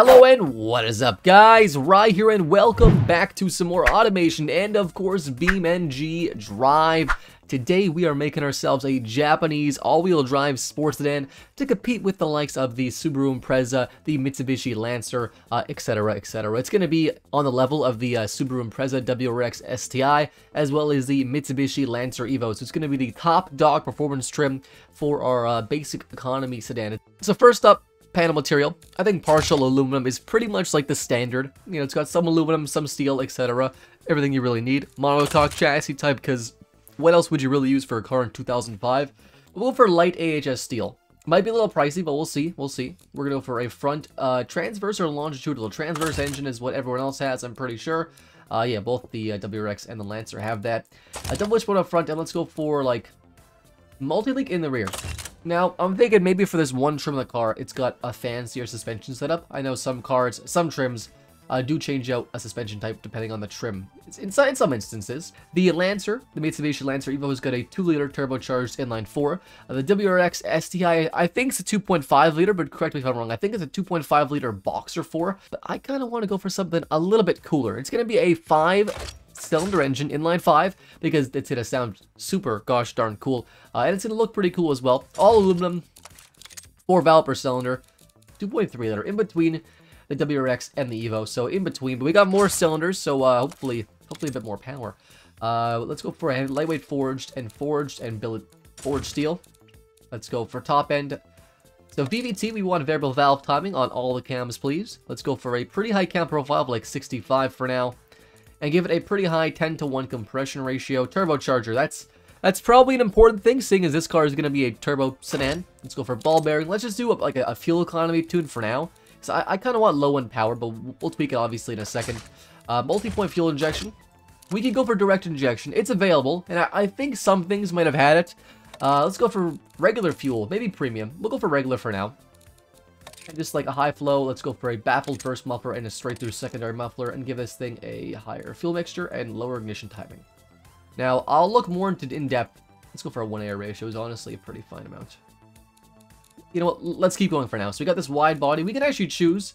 Hello and what is up guys, Rai here and welcome back to some more automation and of course BeamNG Drive. Today we are making ourselves a Japanese all-wheel drive sports sedan to compete with the likes of the Subaru Impreza, the Mitsubishi Lancer, etc, uh, etc. Et it's going to be on the level of the uh, Subaru Impreza WRX STI as well as the Mitsubishi Lancer Evo. So it's going to be the top dog performance trim for our uh, basic economy sedan. So first up, panel material, I think partial aluminum is pretty much like the standard. You know, it's got some aluminum, some steel, etc. Everything you really need. Monocoque chassis type, because what else would you really use for a car in 2005? We'll go for light AHS steel. Might be a little pricey, but we'll see. We'll see. We're going to go for a front uh, transverse or longitudinal. Transverse engine is what everyone else has, I'm pretty sure. Uh, yeah, both the uh, WRX and the Lancer have that. A double wishbone up front, and let's go for, like, multi-link in the rear. Now, I'm thinking maybe for this one trim of the car, it's got a fancier suspension setup. I know some cars, some trims, uh, do change out a suspension type depending on the trim. In, in some instances, the Lancer, the Mitsubishi Lancer Evo has got a 2-liter turbocharged inline 4. Uh, the WRX STI, I think it's a 2.5 liter, but correct me if I'm wrong, I think it's a 2.5 liter Boxer 4, but I kind of want to go for something a little bit cooler. It's going to be a 5 cylinder engine, inline 5, because it's going to sound super gosh darn cool. Uh, and it's going to look pretty cool as well. All aluminum, 4 valve per cylinder, 2.3 liter, in between the WRX and the Evo, so in between. But we got more cylinders, so uh, hopefully hopefully a bit more power. Uh, let's go for a lightweight forged and forged and billet forged steel. Let's go for top end. So VVT, we want variable valve timing on all the cams, please. Let's go for a pretty high cam profile of like 65 for now and give it a pretty high 10 to 1 compression ratio turbocharger. That's that's probably an important thing, seeing as this car is going to be a turbo sedan. Let's go for ball bearing. Let's just do a, like a, a, fuel economy tune for now. So I, I kind of want low in power, but we'll tweak it obviously in a second. Uh, Multi-point fuel injection. We could go for direct injection. It's available, and I, I think some things might have had it. Uh, let's go for regular fuel, maybe premium. We'll go for regular for now. Just like a high flow, let's go for a baffled first muffler and a straight through secondary muffler and give this thing a higher fuel mixture and lower ignition timing. Now, I'll look more into in-depth. Let's go for a 1-air ratio. is honestly a pretty fine amount. You know what? Let's keep going for now. So we got this wide body. We can actually choose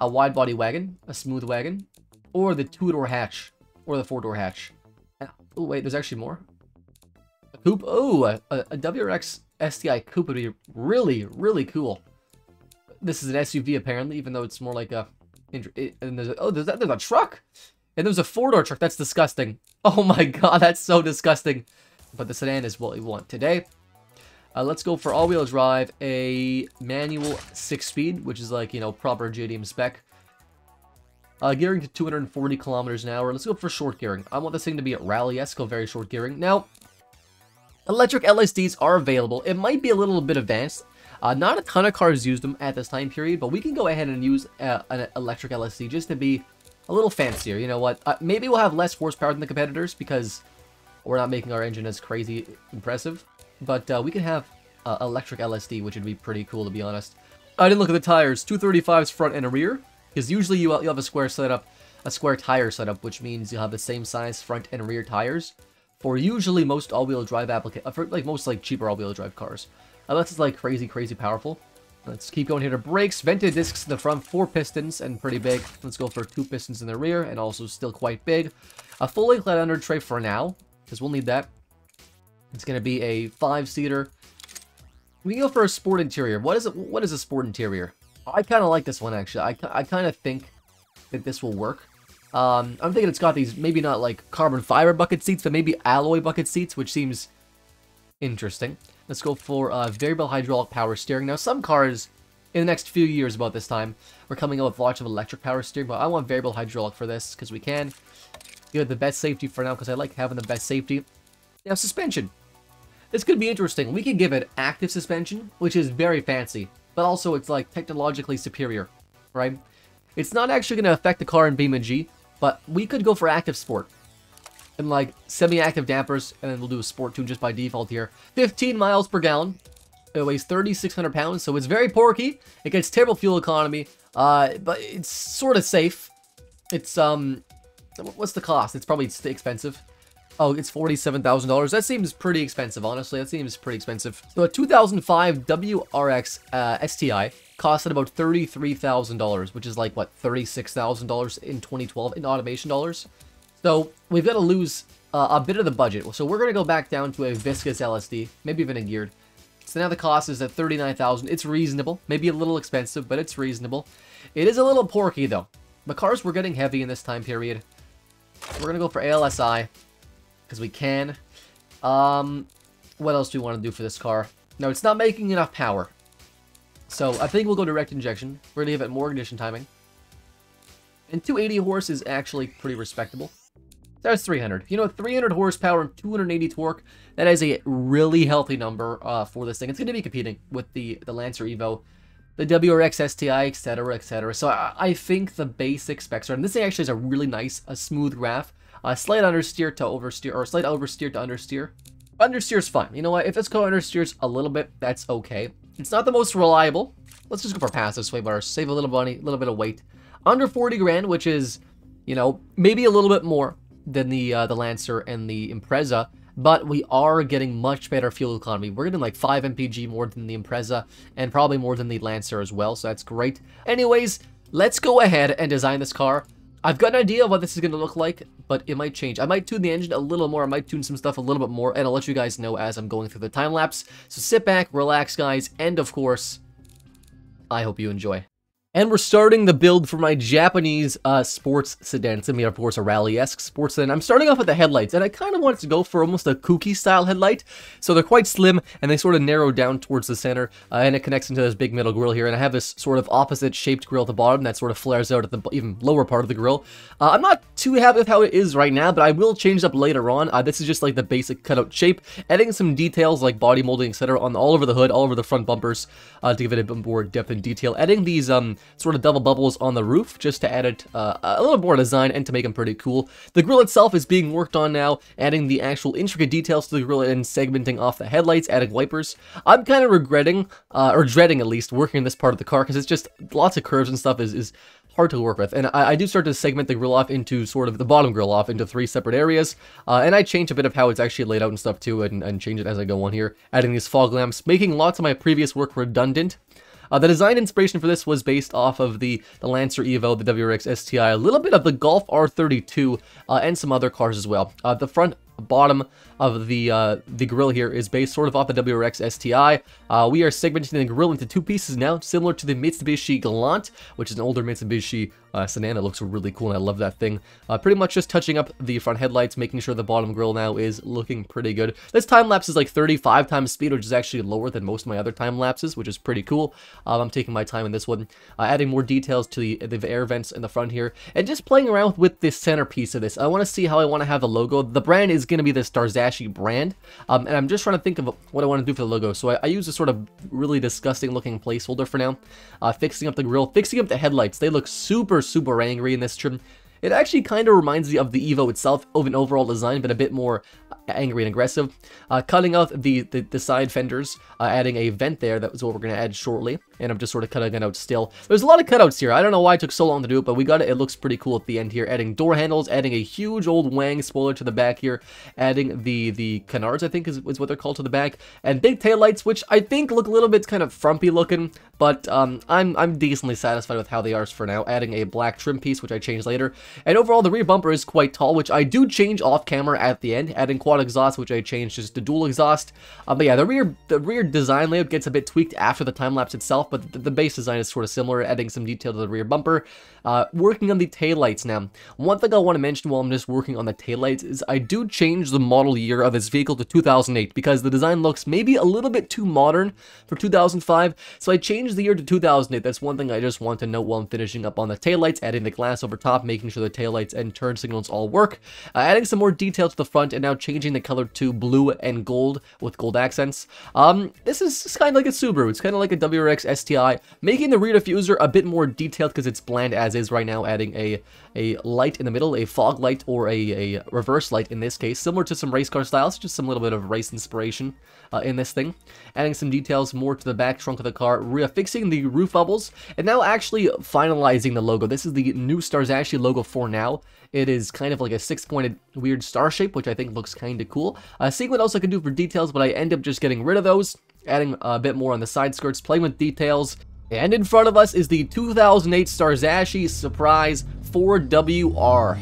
a wide body wagon, a smooth wagon, or the two-door hatch, or the four-door hatch. Oh, wait, there's actually more. A coupe? Oh, a, a WRX STI coupe would be really, really cool this is an SUV apparently, even though it's more like a. and there's a, oh, there's there's a truck, and there's a four door truck. That's disgusting. Oh my god, that's so disgusting. But the sedan is what we want today. Uh, let's go for all-wheel drive, a manual six-speed, which is like you know proper JDM spec. Uh, gearing to 240 kilometers an hour. Let's go for short gearing. I want this thing to be at rally-esque, very short gearing. Now, electric LSDs are available. It might be a little bit advanced. Uh, not a ton of cars used them at this time period, but we can go ahead and use uh, an electric LSD just to be a little fancier. You know what? Uh, maybe we'll have less horsepower than the competitors because we're not making our engine as crazy impressive. But uh, we can have uh, electric LSD, which would be pretty cool to be honest. I didn't look at the tires. 235s front and rear. Because usually you, uh, you have a square setup, a square tire setup, which means you have the same size front and rear tires for usually most all-wheel drive applica- for like most like cheaper all-wheel drive cars. Unless it's like crazy, crazy powerful. Let's keep going here to brakes. Vented discs in the front, four pistons and pretty big. Let's go for two pistons in the rear and also still quite big. A fully clad under tray for now, because we'll need that. It's going to be a five-seater. We go for a sport interior. What is it? What is a sport interior? I kind of like this one, actually. I, I kind of think that this will work. Um, I'm thinking it's got these, maybe not like carbon fiber bucket seats, but maybe alloy bucket seats, which seems Interesting. Let's go for uh, variable hydraulic power steering. Now, some cars in the next few years about this time, we're coming up with lots of electric power steering, but I want variable hydraulic for this because we can. You know, the best safety for now because I like having the best safety. Now, suspension. This could be interesting. We could give it active suspension, which is very fancy, but also it's like technologically superior, right? It's not actually going to affect the car in BMG, but we could go for active sport and like semi-active dampers, and then we'll do a sport tune just by default here. 15 miles per gallon. It weighs 3,600 pounds, so it's very porky. It gets terrible fuel economy, uh, but it's sort of safe. It's, um, what's the cost? It's probably expensive. Oh, it's $47,000. That seems pretty expensive, honestly. That seems pretty expensive. So a 2005 WRX uh, STI costed about $33,000, which is like, what, $36,000 in 2012 in automation dollars? So we've got to lose uh, a bit of the budget. So we're going to go back down to a Viscous LSD, maybe even a Geared. So now the cost is at 39000 It's reasonable. Maybe a little expensive, but it's reasonable. It is a little porky, though. The cars were getting heavy in this time period. We're going to go for ALSI, because we can. Um, What else do we want to do for this car? No, it's not making enough power. So I think we'll go direct injection. We're going to give it more ignition timing. And 280 horse is actually pretty respectable. That's 300. You know, 300 horsepower and 280 torque. That is a really healthy number uh, for this thing. It's going to be competing with the, the Lancer Evo, the WRX STI, etc., etc. So I, I, think the basic specs are, and this thing actually is a really nice, a smooth graph. A uh, slight understeer to oversteer, or slight oversteer to understeer. Understeer is fine. You know what? If it's called understeers a little bit, that's okay. It's not the most reliable. Let's just go for pass this way, but save a little money, a little bit of weight. Under 40 grand, which is, you know, maybe a little bit more than the uh, the Lancer and the Impreza, but we are getting much better fuel economy. We're getting like 5 MPG more than the Impreza, and probably more than the Lancer as well, so that's great. Anyways, let's go ahead and design this car. I've got an idea of what this is going to look like, but it might change. I might tune the engine a little more, I might tune some stuff a little bit more, and I'll let you guys know as I'm going through the time lapse. So sit back, relax, guys, and of course, I hope you enjoy. And we're starting the build for my Japanese uh, sports sedan. It's going to be, of course, a rally-esque sports sedan. I'm starting off with the headlights, and I kind of wanted to go for almost a kooky-style headlight. So they're quite slim, and they sort of narrow down towards the center, uh, and it connects into this big middle grille here. And I have this sort of opposite-shaped grille at the bottom that sort of flares out at the even lower part of the grille. Uh, I'm not too happy with how it is right now, but I will change up later on. Uh, this is just like the basic cutout shape, adding some details like body molding, etc. on all over the hood, all over the front bumpers uh, to give it a bit more depth and detail. Adding these um, sort of double bubbles on the roof just to add it uh, a little more design and to make them pretty cool. The grille itself is being worked on now, adding the actual intricate details to the grille and segmenting off the headlights, adding wipers. I'm kind of regretting, uh, or dreading at least, working in this part of the car because it's just lots of curves and stuff is, is hard to work with. And I, I do start to segment the grill off into sort of the bottom grill off into three separate areas. Uh, and I change a bit of how it's actually laid out and stuff too and, and change it as I go on here, adding these fog lamps, making lots of my previous work redundant. Uh, the design inspiration for this was based off of the, the Lancer Evo, the WRX STI, a little bit of the Golf R32, uh, and some other cars as well. Uh, the front bottom of the uh, the grill here is based sort of off the WRX STI. Uh, we are segmenting the grill into two pieces now, similar to the Mitsubishi Galant, which is an older Mitsubishi uh, sedan. looks really cool, and I love that thing. Uh, pretty much just touching up the front headlights, making sure the bottom grill now is looking pretty good. This time lapse is like 35 times speed, which is actually lower than most of my other time lapses, which is pretty cool. Um, I'm taking my time in this one, uh, adding more details to the, the air vents in the front here, and just playing around with this centerpiece of this. I want to see how I want to have the logo. The brand is going to be the Starzashi brand. Um, and I'm just trying to think of what I want to do for the logo. So I, I use a sort of really disgusting looking placeholder for now. Uh, fixing up the grill, fixing up the headlights. They look super, super angry in this trim. It actually kind of reminds me of the Evo itself, of an overall design, but a bit more angry and aggressive. Uh, cutting off the, the, the, side fenders, uh, adding a vent there, that was what we're going to add shortly and I'm just sort of cutting it out still. There's a lot of cutouts here. I don't know why it took so long to do it, but we got it. It looks pretty cool at the end here. Adding door handles, adding a huge old Wang spoiler to the back here, adding the the canards, I think is, is what they're called, to the back, and big tail lights, which I think look a little bit kind of frumpy looking, but um, I'm, I'm decently satisfied with how they are for now. Adding a black trim piece, which I change later, and overall the rear bumper is quite tall, which I do change off camera at the end, adding quad exhaust, which I changed just to dual exhaust. Uh, but yeah, the rear, the rear design layout gets a bit tweaked after the time lapse itself, but the base design is sort of similar, adding some detail to the rear bumper. Uh, working on the taillights now. One thing I want to mention while I'm just working on the taillights is I do change the model year of this vehicle to 2008 because the design looks maybe a little bit too modern for 2005, so I changed the year to 2008. That's one thing I just want to note while I'm finishing up on the taillights, adding the glass over top, making sure the taillights and turn signals all work, uh, adding some more detail to the front, and now changing the color to blue and gold with gold accents. Um, this is kind of like a Subaru. It's kind of like a WRX STI, making the rear diffuser a bit more detailed because it's bland as is right now, adding a, a light in the middle, a fog light or a, a reverse light in this case, similar to some race car styles, just some little bit of race inspiration uh, in this thing. Adding some details more to the back trunk of the car, Refixing the roof bubbles, and now actually finalizing the logo. This is the new Stars Ashley logo for now. It is kind of like a six-pointed weird star shape, which I think looks kind of cool. Uh, seeing what else I can do for details, but I end up just getting rid of those adding uh, a bit more on the side skirts, playing with details. And in front of us is the 2008 Starzashi Surprise 4WR.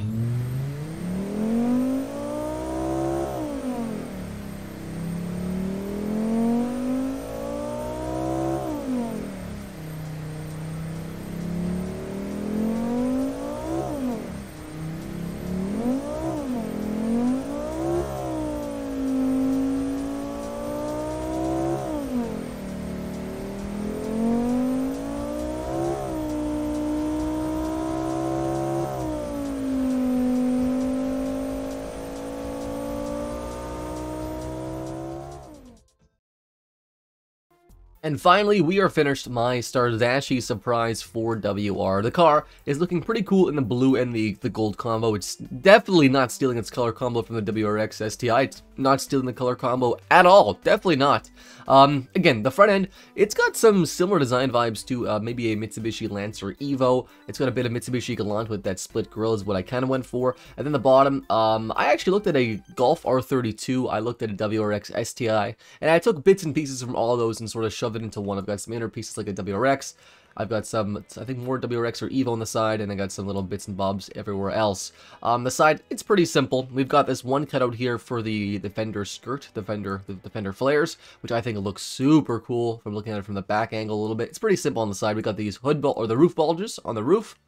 And finally, we are finished my Stardashi Surprise 4WR. The car is looking pretty cool in the blue and the, the gold combo. It's definitely not stealing its color combo from the WRX STI. It's not stealing the color combo at all. Definitely not. Um, again, the front end, it's got some similar design vibes to uh, maybe a Mitsubishi Lancer Evo. It's got a bit of Mitsubishi Galant with that split grille is what I kind of went for. And then the bottom, um, I actually looked at a Golf R32. I looked at a WRX STI. And I took bits and pieces from all those and sort of shoved it into one. I've got some inner pieces like a WRX. I've got some, I think more WRX or EVO on the side, and I got some little bits and bobs everywhere else. Um, the side, it's pretty simple. We've got this one cutout here for the, the fender skirt, the fender, the, fender flares, which I think looks super cool from looking at it from the back angle a little bit. It's pretty simple on the side. We got these hood bul or the roof bulges on the roof.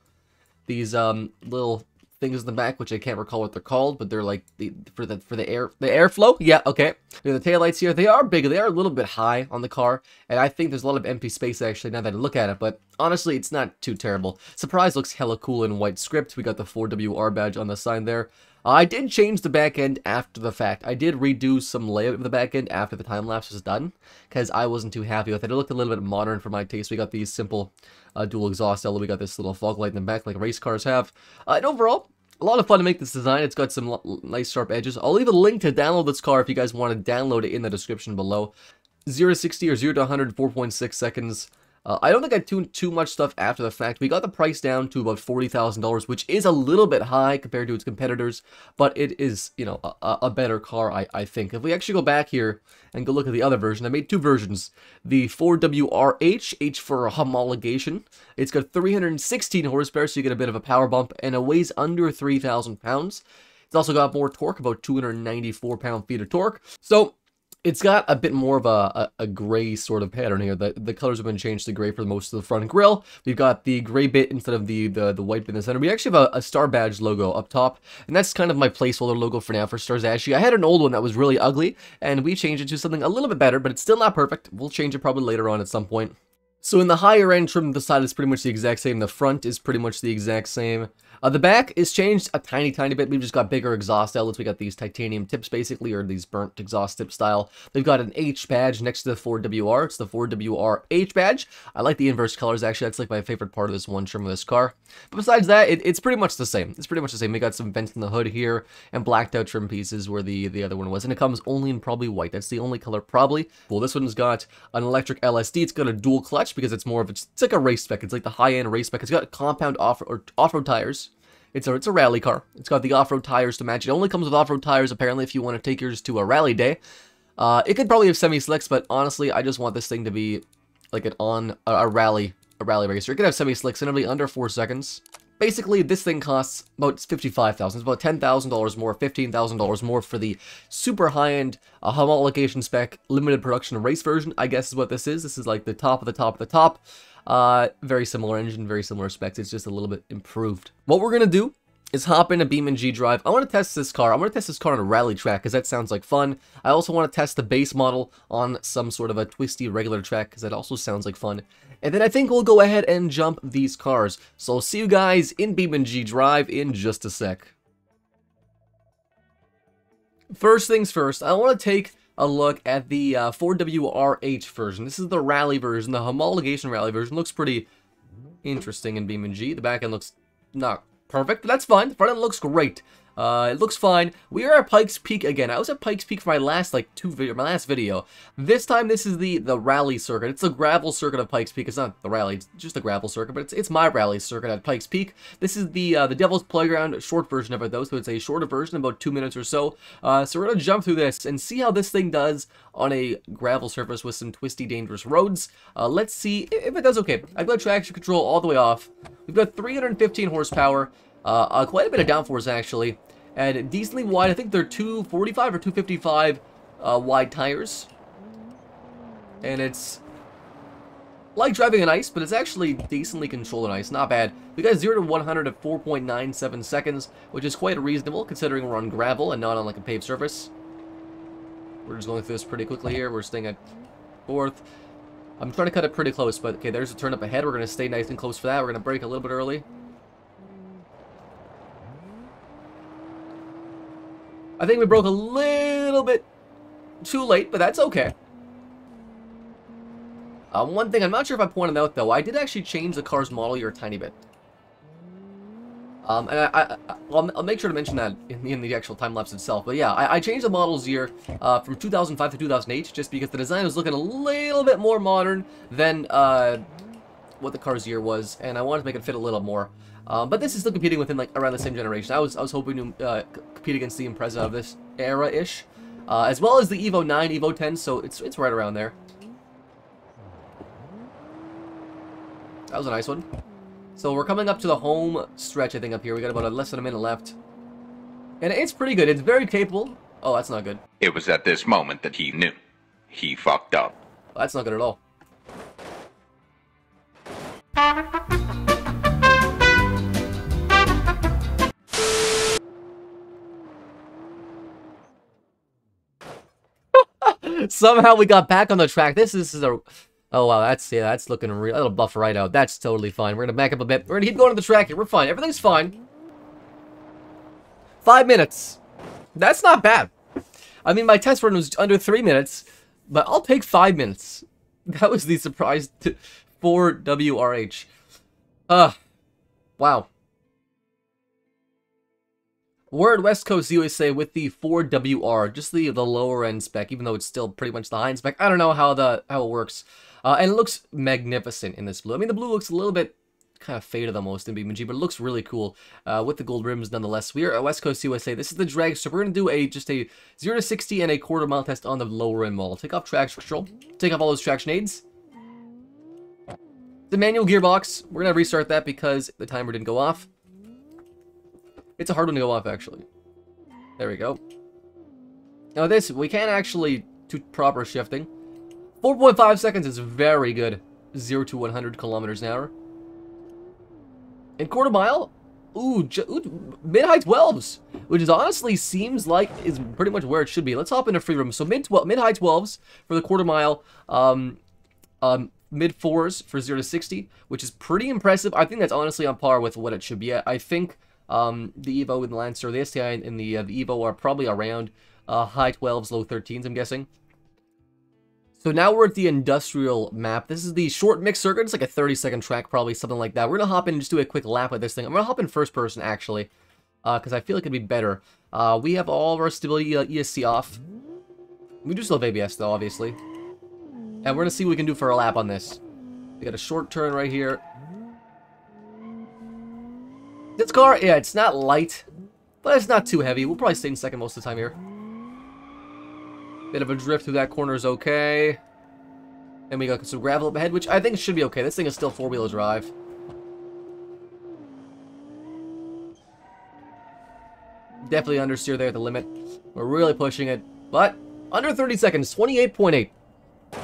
These um, little things in the back, which I can't recall what they're called, but they're like the for the for the air the airflow. Yeah, okay. And the taillights here, they are big. They are a little bit high on the car, and I think there's a lot of empty space actually now that I look at it. But honestly, it's not too terrible. Surprise looks hella cool in white script. We got the 4WR badge on the sign there. I did change the back end after the fact. I did redo some layout of the back end after the time lapse was done, because I wasn't too happy with it. It looked a little bit modern for my taste. We got these simple uh, dual exhaust L. We got this little fog light in the back like race cars have. Uh, and overall, a lot of fun to make this design. It's got some nice sharp edges. I'll leave a link to download this car if you guys want to download it in the description below. 0 to 60 or 0 to 100 4.6 seconds. Uh, I don't think I tuned too much stuff after the fact. We got the price down to about $40,000, which is a little bit high compared to its competitors, but it is, you know, a, a, better car, I, I think. If we actually go back here and go look at the other version, I made two versions. The 4WRH, H for homologation. It's got 316 horsepower, so you get a bit of a power bump, and it weighs under 3,000 pounds. It's also got more torque, about 294 pound-feet of torque. So it's got a bit more of a, a, a, gray sort of pattern here. The, the colors have been changed to gray for most of the front grille. We've got the gray bit instead of the, the, the white bit in the center. We actually have a, a, star badge logo up top, and that's kind of my placeholder logo for now for Stars Ashy. I had an old one that was really ugly, and we changed it to something a little bit better, but it's still not perfect. We'll change it probably later on at some point. So in the higher end trim, the side is pretty much the exact same. The front is pretty much the exact same. Uh, the back is changed a tiny, tiny bit. We've just got bigger exhaust outlets. We got these titanium tips, basically, or these burnt exhaust tip style. They've got an H badge next to the Ford WR. It's the Ford WR H badge. I like the inverse colors, actually. That's like my favorite part of this one trim of this car. But besides that, it, it's pretty much the same. It's pretty much the same. We got some vents in the hood here and blacked out trim pieces where the, the other one was. And it comes only in probably white. That's the only color, probably. Well, this one's got an electric LSD. It's got a dual clutch because it's more of a, it's like a race spec. It's like the high-end race spec. It's got compound off or off-road tires. It's a, it's a rally car. It's got the off-road tires to match. It only comes with off-road tires, apparently, if you want to take yours to a rally day. Uh, it could probably have semi-slicks, but honestly, I just want this thing to be like an on a, a rally a rally racer. It could have semi-slicks, and it'll be under four seconds. Basically, this thing costs about $55,000, about $10,000 more, $15,000 more for the super high-end uh, homologation spec limited production race version, I guess is what this is. This is like the top of the top of the top. Uh, very similar engine, very similar specs. It's just a little bit improved. What we're going to do is hop in a Beam and G drive. I want to test this car. I want to test this car on a rally track because that sounds like fun. I also want to test the base model on some sort of a twisty regular track because that also sounds like fun and then I think we'll go ahead and jump these cars. So see you guys in BeamNG Drive in just a sec. First things first, I want to take a look at the uh, 4WRH version. This is the rally version, the homologation rally version. Looks pretty interesting in BeamNG. The back end looks not perfect, but that's fine. The front end looks great. Uh, it looks fine. We are at Pikes Peak again. I was at Pikes Peak for my last, like, two video, my last video. This time, this is the, the rally circuit. It's the gravel circuit of Pikes Peak. It's not the rally, it's just the gravel circuit, but it's, it's my rally circuit at Pikes Peak. This is the, uh, the Devil's Playground short version of it, though, so it's a shorter version, about two minutes or so. Uh, so we're gonna jump through this and see how this thing does on a gravel surface with some twisty, dangerous roads. Uh, let's see if it does okay. I've got traction control all the way off. We've got 315 horsepower, uh, uh, quite a bit of downforce actually and decently wide. I think they're 245 or 255 uh, wide tires. And it's like driving on ice, but it's actually decently controlled on ice. Not bad. We got 0 to 100 at 4.97 seconds, which is quite reasonable considering we're on gravel and not on like a paved surface. We're just going through this pretty quickly here. We're staying at fourth. I'm trying to cut it pretty close, but okay, there's a turn up ahead. We're going to stay nice and close for that. We're going to break a little bit early. I think we broke a little bit too late, but that's okay. Um, one thing I'm not sure if I pointed out, though, I did actually change the car's model year a tiny bit. Um, and I, will make sure to mention that in, in the actual time-lapse itself. But yeah, I, I changed the model's year uh, from 2005 to 2008 just because the design was looking a little bit more modern than uh, what the car's year was. And I wanted to make it fit a little more. Um, but this is still competing within like around the same generation. I was I was hoping to uh, compete against the Impreza of this era-ish, uh, as well as the Evo 9, Evo 10. So it's it's right around there. That was a nice one. So we're coming up to the home stretch, I think, up here. We got about a, less than a minute left. And it's pretty good. It's very capable. Oh, that's not good. It was at this moment that he knew. He fucked up. that's not good at all. Somehow we got back on the track. This, this is a... Oh, wow, that's, yeah, that's looking real. That'll buffer right out. That's totally fine. We're gonna back up a bit. We're gonna keep going to the track here. We're fine. Everything's fine. Five minutes. That's not bad. I mean, my test run was under three minutes, but I'll take five minutes. That was the surprise for WRH. Uh, wow. We're at West Coast USA with the 4WR, just the, the lower end spec, even though it's still pretty much the high end spec. I don't know how the how it works. Uh, and it looks magnificent in this blue. I mean, the blue looks a little bit kind of faded almost in BMG, but it looks really cool uh, with the gold rims nonetheless. We are at West Coast USA. This is the drag, so we're going to do a just a 0 to 60 and a quarter mile test on the lower end model. Take off traction control, take off all those traction aids. The manual gearbox, we're going to restart that because the timer didn't go off. It's a hard one to go off, actually. There we go. Now this, we can not actually do proper shifting. 4.5 seconds is very good. 0 to 100 kilometers an hour. And quarter mile? Ooh, ooh mid-high 12s, which is honestly seems like is pretty much where it should be. Let's hop into free room. So mid-12, mid-high 12s for the quarter mile, um, um, mid-4s for 0 to 60, which is pretty impressive. I think that's honestly on par with what it should be at. I think um, the Evo and the Lancer, the STI and the, uh, the Evo are probably around uh, high 12s, low 13s, I'm guessing. So now we're at the industrial map. This is the short mix circuit. It's like a 30 second track, probably something like that. We're going to hop in and just do a quick lap of this thing. I'm going to hop in first person, actually, because uh, I feel like it'd be better. Uh, we have all of our stability uh, ESC off. We do still have ABS, though, obviously. And we're going to see what we can do for a lap on this. We got a short turn right here. This car, yeah, it's not light, but it's not too heavy. We'll probably stay in second most of the time here. Bit of a drift through that corner is okay. Then we got some gravel up ahead, which I think should be okay. This thing is still four-wheel drive. Definitely understeer there at the limit. We're really pushing it, but under 30 seconds, 28.8,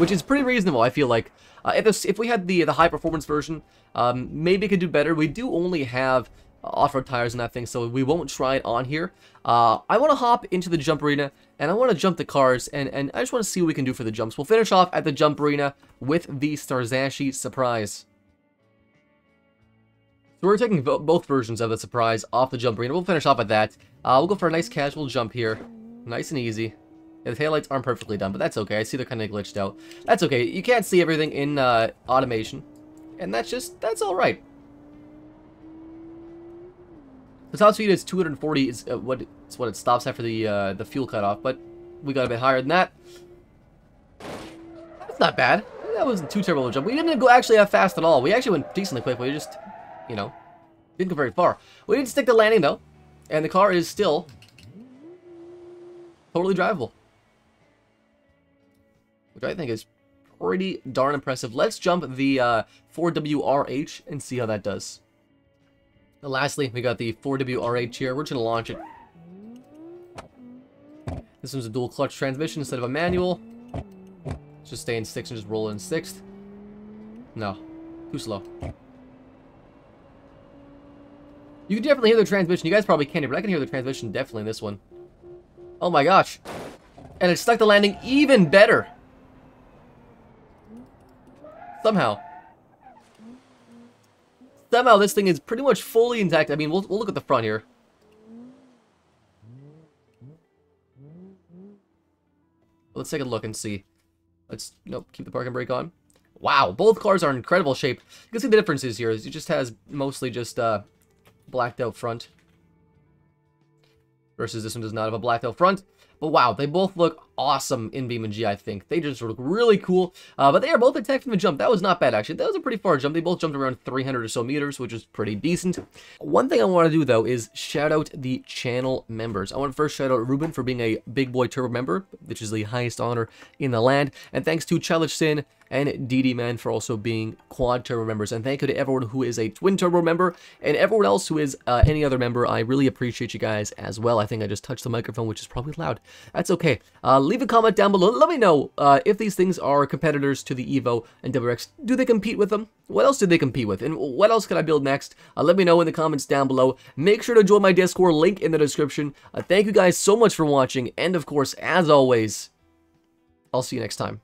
which is pretty reasonable, I feel like. Uh, if, this, if we had the the high performance version, um, maybe it could do better. We do only have off-road tires and that thing, so we won't try it on here. Uh, I want to hop into the jump arena, and I want to jump the cars, and, and I just want to see what we can do for the jumps. We'll finish off at the jump arena with the Starzashi surprise. So we're taking both versions of the surprise off the jump arena. We'll finish off at that. Uh, we'll go for a nice casual jump here. Nice and easy. Yeah, the taillights aren't perfectly done, but that's okay. I see they're kind of glitched out. That's okay. You can't see everything in uh, automation. And that's just, that's alright. The top speed is 240 is uh, what it's what it stops after the uh, the fuel cutoff, but we got a bit higher than that. That's not bad. That wasn't too terrible of a jump. We didn't go actually that fast at all. We actually went decently quick. We just, you know, didn't go very far. We didn't stick the landing though, and the car is still totally drivable, which I think is pretty darn impressive. Let's jump the uh, 4WRH and see how that does. And lastly, we got the 4WRA chair. We're just going to launch it. This one's a dual clutch transmission instead of a manual. Let's just stay in sixth and just roll in sixth. No. Too slow. You can definitely hear the transmission. You guys probably can't hear, but I can hear the transmission definitely in this one. Oh my gosh. And it stuck the landing even better. Somehow. Somehow this thing is pretty much fully intact. I mean, we'll, we'll look at the front here. Let's take a look and see. Let's, nope, keep the parking brake on. Wow, both cars are in incredible shape. You can see the differences here. It just has mostly just uh, blacked out front. Versus this one does not have a blacked out front. But wow, they both look awesome in Beam and G, I think. They just look really cool. Uh, but they are both attacked from the jump. That was not bad, actually. That was a pretty far jump. They both jumped around 300 or so meters, which is pretty decent. One thing I want to do, though, is shout out the channel members. I want to first shout out Ruben for being a Big Boy Turbo member, which is the highest honor in the land. And thanks to Challenge Sin, and DD Man for also being quad turbo members. And thank you to everyone who is a twin turbo member and everyone else who is uh, any other member. I really appreciate you guys as well. I think I just touched the microphone, which is probably loud. That's okay. Uh, leave a comment down below. Let me know uh, if these things are competitors to the Evo and WRX. Do they compete with them? What else do they compete with? And what else can I build next? Uh, let me know in the comments down below. Make sure to join my Discord link in the description. Uh, thank you guys so much for watching. And of course, as always, I'll see you next time.